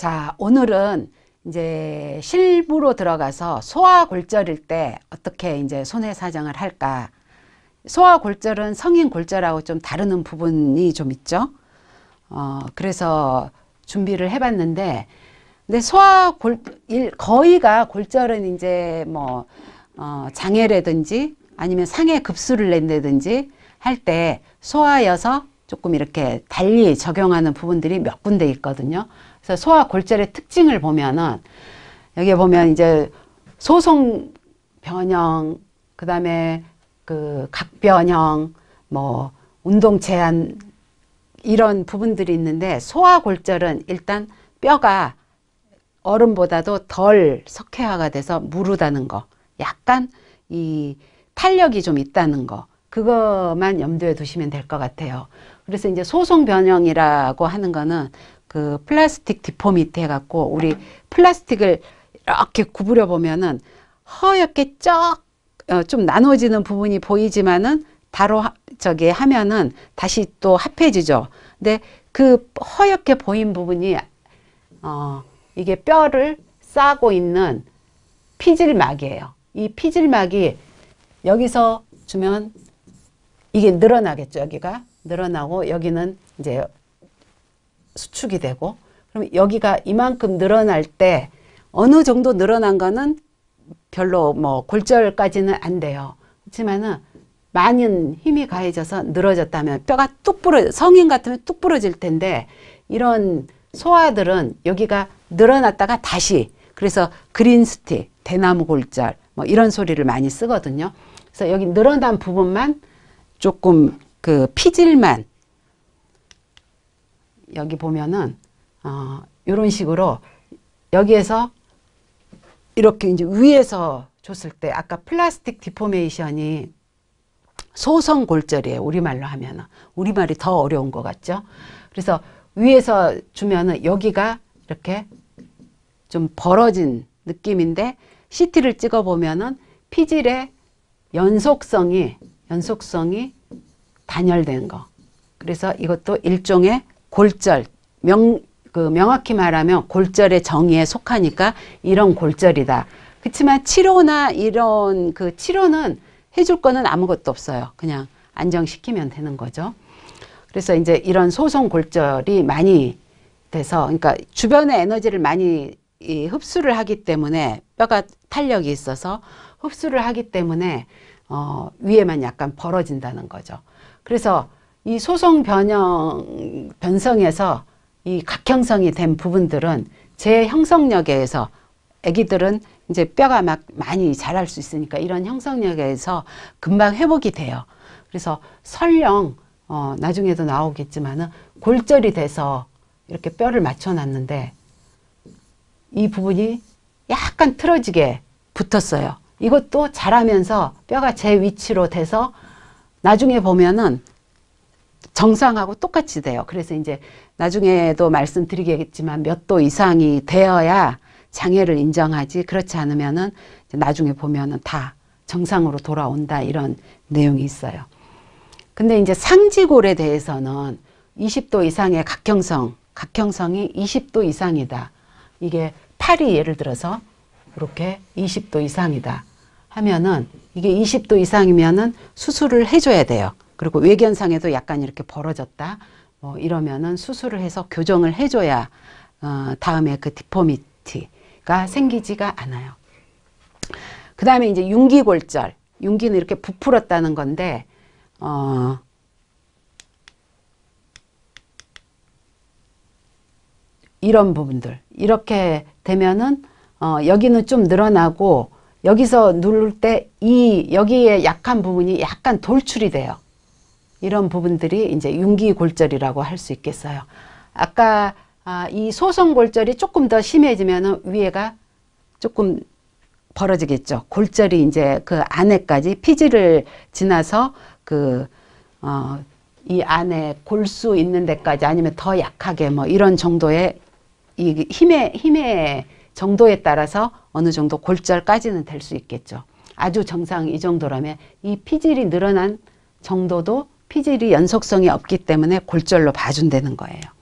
자, 오늘은 이제 실무로 들어가서 소아골절일 때 어떻게 이제 손해 사정을 할까? 소아골절은 성인 골절하고 좀 다르는 부분이 좀 있죠. 어, 그래서 준비를 해봤는데, 근데 소아골 거의가 골절은 이제 뭐 어, 장애라든지 아니면 상해 급수를 낸다든지 할 때 소아여서 조금 이렇게 달리 적용하는 부분들이 몇 군데 있거든요. 그래서 소아 골절의 특징을 보면은 여기에 보면 이제 소송 변형, 그 다음에 그 각변형, 뭐 운동 제한 이런 부분들이 있는데 소아 골절은 일단 뼈가 얼음보다도 덜 석회화가 돼서 무르다는 거, 약간 이 탄력이 좀 있다는 거, 그것만 염두에 두시면 될 것 같아요. 그래서 이제 소송 변형이라고 하는 거는 그 플라스틱 디포미티 해갖고 우리 플라스틱을 이렇게 구부려 보면은 허옇게 쫙좀 어, 나눠지는 부분이 보이지만은 바로 저기 하면은 다시 또 합해지죠. 근데 그 허옇게 보인 부분이 어 이게 뼈를 싸고 있는 피질막이에요. 이 피질막이 여기서 주면 이게 늘어나겠죠 여기가 늘어나고 여기는 이제 수축이 되고 그럼 여기가 이만큼 늘어날 때 어느 정도 늘어난거는 별로 뭐 골절까지는 안 돼요 그렇지만은 많은 힘이 가해져서 늘어졌다면 뼈가 뚝 부러 성인 같으면 뚝 부러질 텐데 이런 소아들은 여기가 늘어났다가 다시 그래서 그린스틱 대나무 골절 뭐 이런 소리를 많이 쓰거든요 그래서 여기 늘어난 부분만 조금 그 피질만 여기 보면은 어, 이런 식으로 여기에서 이렇게 이제 위에서 줬을 때 아까 플라스틱 디포메이션이 소성 골절이에요. 우리말로 하면은. 우리말이 더 어려운 것 같죠? 그래서 위에서 주면은 여기가 이렇게 좀 벌어진 느낌인데 CT를 찍어 보면은 피질의 연속성이 연속성이 단열된 거. 그래서 이것도 일종의 골절, 명, 그 명확히 말하면 골절의 정의에 속하니까 이런 골절이다. 그렇지만 치료나 이런 그 치료는 해줄 거는 아무것도 없어요. 그냥 안정시키면 되는 거죠. 그래서 이제 이런 소송 골절이 많이 돼서 그러니까 주변의 에너지를 많이 이 흡수를 하기 때문에 뼈가 탄력이 있어서 흡수를 하기 때문에 어, 위에만 약간 벌어진다는 거죠. 그래서 이 소송 변형, 변성에서 이 각형성이 된 부분들은 제 형성력에 의해서 아기들은 이제 뼈가 막 많이 자랄 수 있으니까 이런 형성력에 의해서 금방 회복이 돼요. 그래서 설령 어, 나중에도 나오겠지만은 골절이 돼서 이렇게 뼈를 맞춰놨는데 이 부분이 약간 틀어지게 붙었어요. 이것도 자라면서 뼈가 제 위치로 돼서 나중에 보면은 정상하고 똑같이 돼요. 그래서 이제 나중에도 말씀드리겠지만 몇 도 이상이 되어야 장애를 인정하지 그렇지 않으면은 나중에 보면은 다 정상으로 돌아온다 이런 내용이 있어요. 근데 이제 상지골에 대해서는 20도 이상의 각형성, 각형성이 20도 이상이다. 이게 팔이 예를 들어서 이렇게 20도 이상이다. 하면은 이게 20도 이상이면은 수술을 해줘야 돼요. 그리고 외견상에도 약간 이렇게 벌어졌다. 뭐 이러면은 수술을 해서 교정을 해줘야 어, 다음에 그 디포미티가 생기지가 않아요. 그 다음에 이제 융기골절. 융기는 이렇게 부풀었다는 건데, 어, 이런 부분들. 이렇게 되면은, 어, 여기는 좀 늘어나고, 여기서 누를 때 이 여기에 약한 부분이 약간 돌출이 돼요. 이런 부분들이 이제 윤기골절이라고 할 수 있겠어요. 아까 아, 이 소성골절이 조금 더 심해지면 위에가 조금 벌어지겠죠. 골절이 이제 그 안에까지 피지를 지나서 그, 어, 이 안에 골수 있는 데까지 아니면 더 약하게 뭐 이런 정도의 이 힘의, 힘의 정도에 따라서 어느 정도 골절까지는 될 수 있겠죠. 아주 정상 이 정도라면 이 피질이 늘어난 정도도 피질이 연속성이 없기 때문에 골절로 봐준다는 거예요.